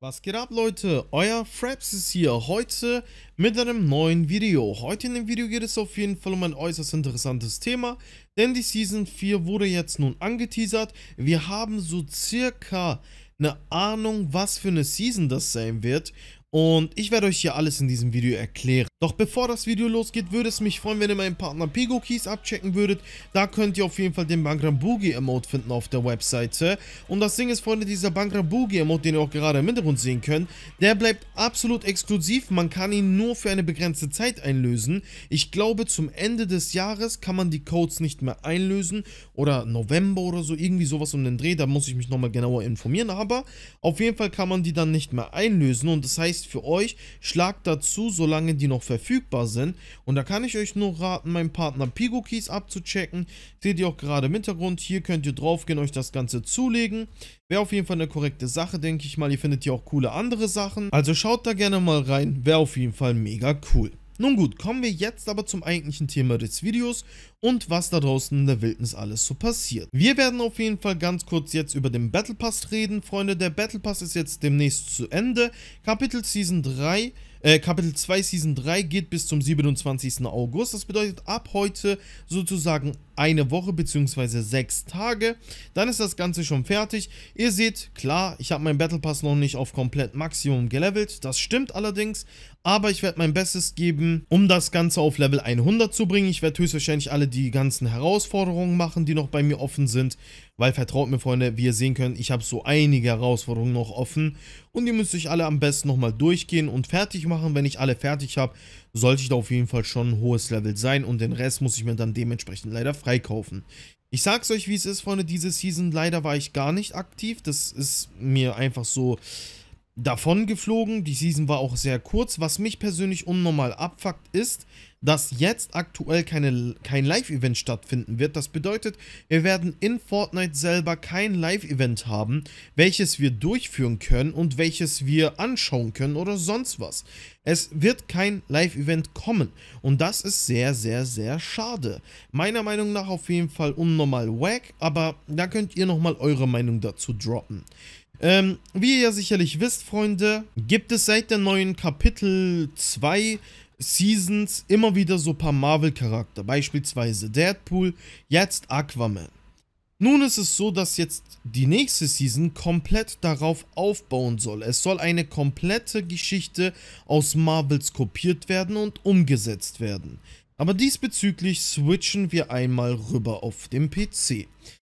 Was geht ab Leute, euer Fraps ist hier, heute mit einem neuen Video. Heute in dem Video geht es auf jeden Fall um ein äußerst interessantes Thema, denn die Season 4 wurde jetzt nun angeteasert. Wir haben so circa eine Ahnung, was für eine Season das sein wird und ich werde euch hier alles in diesem Video erklären. Doch bevor das Video losgeht, würde es mich freuen, wenn ihr meinen Partner Pigo Keys abchecken würdet. Da könnt ihr auf jeden Fall den Bankram Boogie Emote finden auf der Webseite. Und das Ding ist, Freunde, dieser Bankram Boogie Emote, den ihr auch gerade im Hintergrund sehen könnt, der bleibt absolut exklusiv. Man kann ihn nur für eine begrenzte Zeit einlösen. Ich glaube, zum Ende des Jahres kann man die Codes nicht mehr einlösen oder November oder so, irgendwie sowas um den Dreh. Da muss ich mich nochmal genauer informieren. Aber auf jeden Fall kann man die dann nicht mehr einlösen und das heißt, heißt für euch, schlagt dazu, solange die noch verfügbar sind. Und da kann ich euch nur raten, meinen Partner Pigo Keys abzuchecken. Seht ihr auch gerade im Hintergrund. Hier könnt ihr drauf gehen, euch das Ganze zulegen. Wäre auf jeden Fall eine korrekte Sache, denke ich mal. Ihr findet hier auch coole andere Sachen. Also schaut da gerne mal rein. Wäre auf jeden Fall mega cool. Nun gut, kommen wir jetzt aber zum eigentlichen Thema des Videos und was da draußen in der Wildnis alles so passiert. Wir werden auf jeden Fall ganz kurz jetzt über den Battle Pass reden, Freunde. Der Battle Pass ist jetzt demnächst zu Ende. Kapitel Season 3 äh, Kapitel 2 Season 3 geht bis zum 27. August. Das bedeutet, ab heute sozusagen eine Woche bzw. sechs Tage. Dann ist das Ganze schon fertig. Ihr seht, klar, ich habe meinen Battle Pass noch nicht auf komplett Maximum gelevelt. Das stimmt allerdings. Aber ich werde mein Bestes geben, um das Ganze auf Level 100 zu bringen. Ich werde höchstwahrscheinlich alle die ganzen Herausforderungen machen, die noch bei mir offen sind. Weil vertraut mir, Freunde, wie ihr sehen könnt, ich habe so einige Herausforderungen noch offen. Und die müsste ich alle am besten nochmal durchgehen und fertig machen. Wenn ich alle fertig habe, sollte ich da auf jeden Fall schon ein hohes Level sein und den Rest muss ich mir dann dementsprechend leider freikaufen. Ich sag's euch, wie es ist, Freunde, diese Season leider war ich gar nicht aktiv. Das ist mir einfach so davon geflogen. Die Season war auch sehr kurz. Was mich persönlich unnormal abfuckt ist, dass jetzt aktuell keine, kein Live-Event stattfinden wird. Das bedeutet, wir werden in Fortnite selber kein Live-Event haben, welches wir durchführen können und welches wir anschauen können oder sonst was. Es wird kein Live-Event kommen und das ist sehr, sehr, sehr schade. Meiner Meinung nach auf jeden Fall unnormal wack, aber da könnt ihr nochmal eure Meinung dazu droppen. Ähm, wie ihr ja sicherlich wisst, Freunde, gibt es seit der neuen Kapitel 2 Seasons immer wieder so ein paar Marvel-Charakter, beispielsweise Deadpool, jetzt Aquaman. Nun ist es so, dass jetzt die nächste Season komplett darauf aufbauen soll. Es soll eine komplette Geschichte aus Marvels kopiert werden und umgesetzt werden. Aber diesbezüglich switchen wir einmal rüber auf dem PC.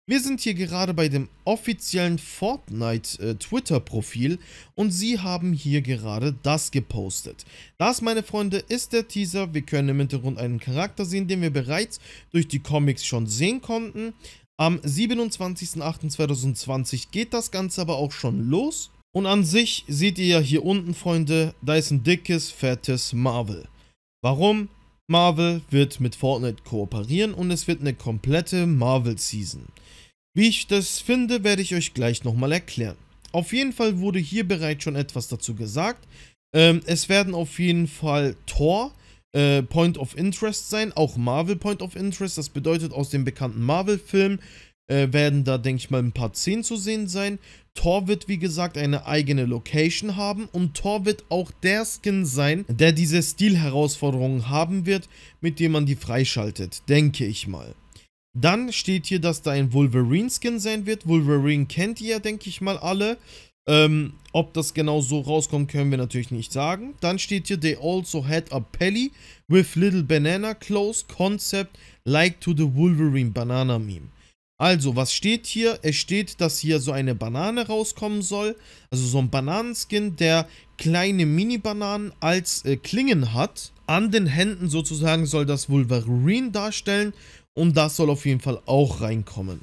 Wir sind hier gerade bei dem offiziellen Fortnite äh, Twitter Profil und sie haben hier gerade das gepostet. Das, meine Freunde, ist der Teaser. Wir können im Hintergrund einen Charakter sehen, den wir bereits durch die Comics schon sehen konnten. Am 27.08.2020 geht das Ganze aber auch schon los. Und an sich seht ihr ja hier unten, Freunde, da ist ein dickes, fettes Marvel. Warum? Marvel wird mit Fortnite kooperieren und es wird eine komplette Marvel-Season. Wie ich das finde, werde ich euch gleich nochmal erklären. Auf jeden Fall wurde hier bereits schon etwas dazu gesagt. Ähm, es werden auf jeden Fall Thor, äh, Point of Interest sein, auch Marvel Point of Interest. Das bedeutet aus dem bekannten marvel film äh, werden da, denke ich mal, ein paar 10 zu sehen sein. Thor wird, wie gesagt, eine eigene Location haben und Thor wird auch der Skin sein, der diese Stilherausforderungen haben wird, mit dem man die freischaltet, denke ich mal. Dann steht hier, dass da ein Wolverine-Skin sein wird. Wolverine kennt ihr, ja, denke ich mal, alle. Ähm, ob das genau so rauskommt, können wir natürlich nicht sagen. Dann steht hier, they also had a Pelly with little banana clothes concept like to the Wolverine Banana Meme. Also, was steht hier? Es steht, dass hier so eine Banane rauskommen soll. Also so ein Bananenskin, der kleine Mini-Bananen als äh, Klingen hat. An den Händen sozusagen soll das Wolverine darstellen. Und das soll auf jeden Fall auch reinkommen.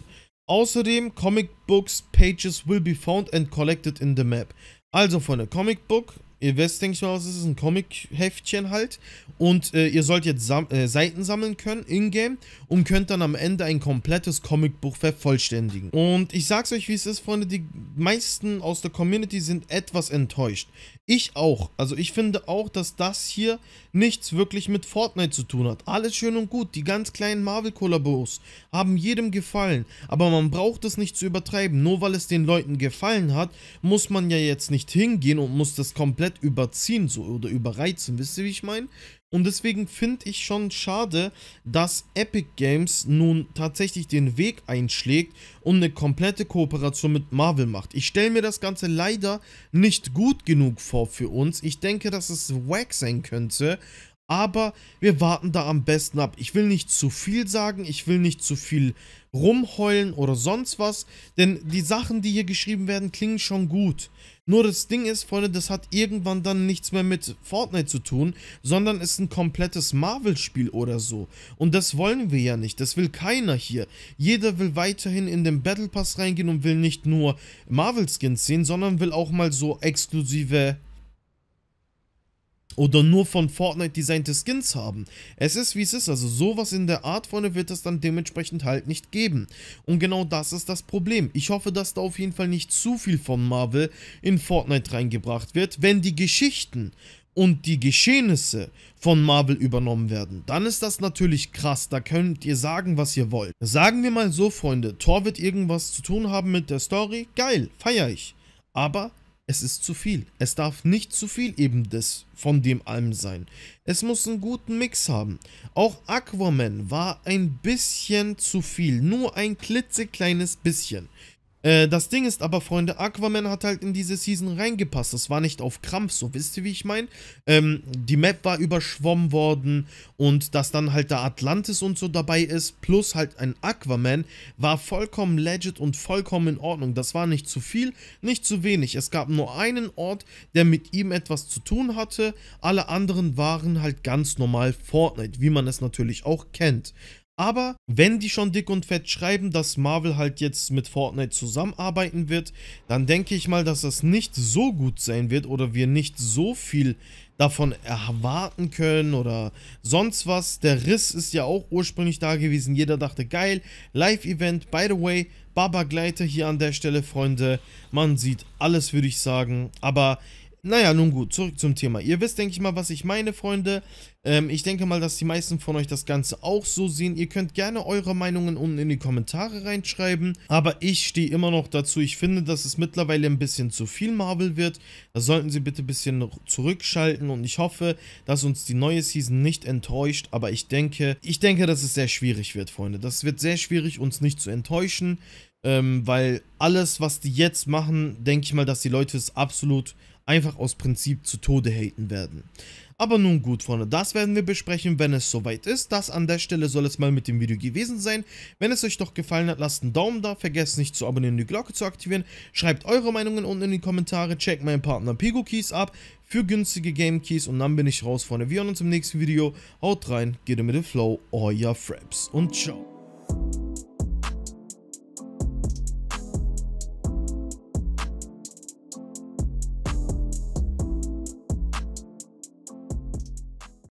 Außerdem, Comic Books Pages will be found and collected in the map. Also, von Freunde, Comic Book Ihr wisst, denke ich mal, es ist. Ein Comic-Heftchen halt. Und äh, ihr sollt jetzt sam äh, Seiten sammeln können in-game und könnt dann am Ende ein komplettes Comicbuch vervollständigen. Und ich sag's euch, wie es ist, Freunde. Die meisten aus der Community sind etwas enttäuscht. Ich auch. Also ich finde auch, dass das hier nichts wirklich mit Fortnite zu tun hat. Alles schön und gut. Die ganz kleinen Marvel-Kollabos haben jedem gefallen. Aber man braucht es nicht zu übertreiben. Nur weil es den Leuten gefallen hat, muss man ja jetzt nicht hingehen und muss das komplett komplett überziehen so, oder überreizen, wisst ihr, wie ich meine? Und deswegen finde ich schon schade, dass Epic Games nun tatsächlich den Weg einschlägt und eine komplette Kooperation mit Marvel macht. Ich stelle mir das Ganze leider nicht gut genug vor für uns. Ich denke, dass es wack sein könnte, aber wir warten da am besten ab. Ich will nicht zu viel sagen, ich will nicht zu viel rumheulen oder sonst was, denn die Sachen, die hier geschrieben werden, klingen schon gut. Nur das Ding ist, Freunde, das hat irgendwann dann nichts mehr mit Fortnite zu tun, sondern ist ein komplettes Marvel-Spiel oder so. Und das wollen wir ja nicht, das will keiner hier. Jeder will weiterhin in den Battle Pass reingehen und will nicht nur Marvel-Skins sehen, sondern will auch mal so exklusive oder nur von Fortnite designte Skins haben. Es ist wie es ist, also sowas in der Art, Freunde, wird es dann dementsprechend halt nicht geben. Und genau das ist das Problem. Ich hoffe, dass da auf jeden Fall nicht zu viel von Marvel in Fortnite reingebracht wird, wenn die Geschichten und die Geschehnisse von Marvel übernommen werden, dann ist das natürlich krass, da könnt ihr sagen, was ihr wollt. Sagen wir mal so, Freunde, Thor wird irgendwas zu tun haben mit der Story, geil, feier ich. Aber es ist zu viel. Es darf nicht zu viel eben des von dem allem sein. Es muss einen guten Mix haben. Auch Aquaman war ein bisschen zu viel, nur ein klitzekleines bisschen. Äh, das Ding ist aber, Freunde, Aquaman hat halt in diese Season reingepasst. Das war nicht auf Krampf, so wisst ihr, wie ich meine? Ähm, die Map war überschwommen worden und dass dann halt da Atlantis und so dabei ist, plus halt ein Aquaman, war vollkommen legit und vollkommen in Ordnung. Das war nicht zu viel, nicht zu wenig. Es gab nur einen Ort, der mit ihm etwas zu tun hatte. Alle anderen waren halt ganz normal Fortnite, wie man es natürlich auch kennt. Aber wenn die schon dick und fett schreiben, dass Marvel halt jetzt mit Fortnite zusammenarbeiten wird, dann denke ich mal, dass das nicht so gut sein wird oder wir nicht so viel davon erwarten können oder sonst was. Der Riss ist ja auch ursprünglich da gewesen. Jeder dachte, geil, Live-Event, by the way, Baba Gleiter hier an der Stelle, Freunde. Man sieht alles, würde ich sagen. Aber naja, nun gut, zurück zum Thema. Ihr wisst, denke ich mal, was ich meine, Freunde. Ähm, ich denke mal, dass die meisten von euch das Ganze auch so sehen. Ihr könnt gerne eure Meinungen unten in die Kommentare reinschreiben. Aber ich stehe immer noch dazu. Ich finde, dass es mittlerweile ein bisschen zu viel Marvel wird. Da sollten sie bitte ein bisschen zurückschalten. Und ich hoffe, dass uns die neue Season nicht enttäuscht. Aber ich denke, ich denke, dass es sehr schwierig wird, Freunde. Das wird sehr schwierig, uns nicht zu enttäuschen. Ähm, weil alles, was die jetzt machen, denke ich mal, dass die Leute es absolut einfach aus Prinzip zu Tode haten werden. Aber nun gut, Freunde, das werden wir besprechen, wenn es soweit ist. Das an der Stelle soll es mal mit dem Video gewesen sein. Wenn es euch doch gefallen hat, lasst einen Daumen da, vergesst nicht zu abonnieren und die Glocke zu aktivieren. Schreibt eure Meinungen unten in die Kommentare, checkt meinen Partner Pigo Keys ab für günstige Game Keys und dann bin ich raus, Freunde. Wir sehen uns im nächsten Video. Haut rein, geht mit dem Flow, euer Fraps und ciao.